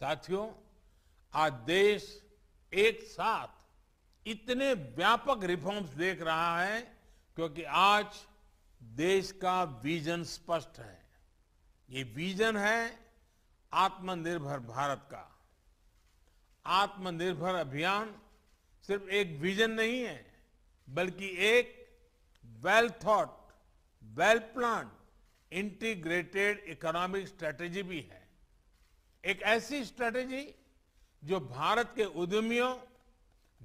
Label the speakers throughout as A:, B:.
A: साथियों आज देश एक साथ इतने व्यापक रिफॉर्म्स देख रहा है क्योंकि आज देश का विजन स्पष्ट है ये विजन है आत्मनिर्भर भारत का आत्मनिर्भर अभियान सिर्फ एक विजन नहीं है बल्कि एक well thought well plan integrated economic strategy भी है एक ऐसी स्ट्रेटेजी जो भारत के उद्यमियों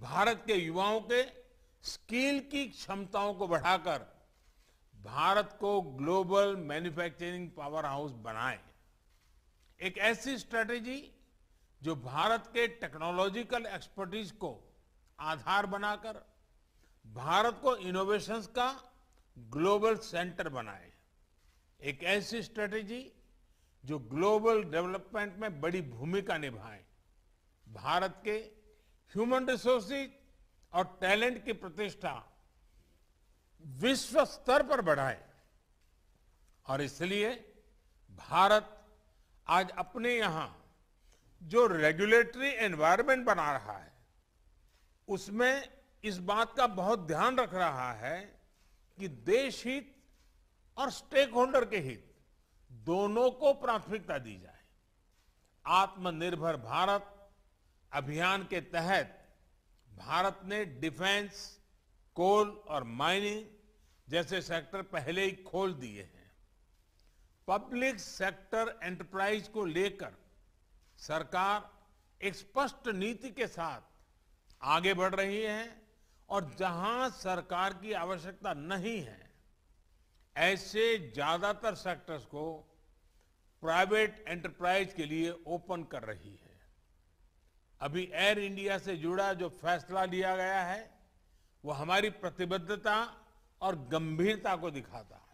A: भारत के युवाओं के स्किल की क्षमताओं को बढ़ाकर भारत को ग्लोबल मैन्युफैक्चरिंग पावर हाउस बनाए एक ऐसी स्ट्रेटेजी जो भारत के टेक्नोलॉजिकल एक्सपर्टीज को आधार बनाकर भारत को इनोवेशंस का ग्लोबल सेंटर बनाए एक ऐसी स्ट्रेटेजी जो ग्लोबल डेवलपमेंट में बड़ी भूमिका निभाएं भारत के ह्यूमन रिसोर्सेज और टैलेंट की प्रतिष्ठा विश्व स्तर पर बढ़ाए और इसलिए भारत आज अपने यहां जो रेगुलेटरी एनवायरनमेंट बना रहा है उसमें इस बात का बहुत ध्यान रख रहा है कि देश हित और स्टेक होल्डर के हित दोनों को प्राथमिकता दी जाए आत्मनिर्भर भारत अभियान के तहत भारत ने डिफेंस कोल और माइनिंग जैसे सेक्टर पहले ही खोल दिए हैं पब्लिक सेक्टर एंटरप्राइज को लेकर सरकार एक स्पष्ट नीति के साथ आगे बढ़ रही है और जहां सरकार की आवश्यकता नहीं है ऐसे ज्यादातर सेक्टर्स को प्राइवेट एंटरप्राइज के लिए ओपन कर रही है अभी एयर इंडिया से जुड़ा जो फैसला लिया गया है वो हमारी प्रतिबद्धता और गंभीरता को दिखाता है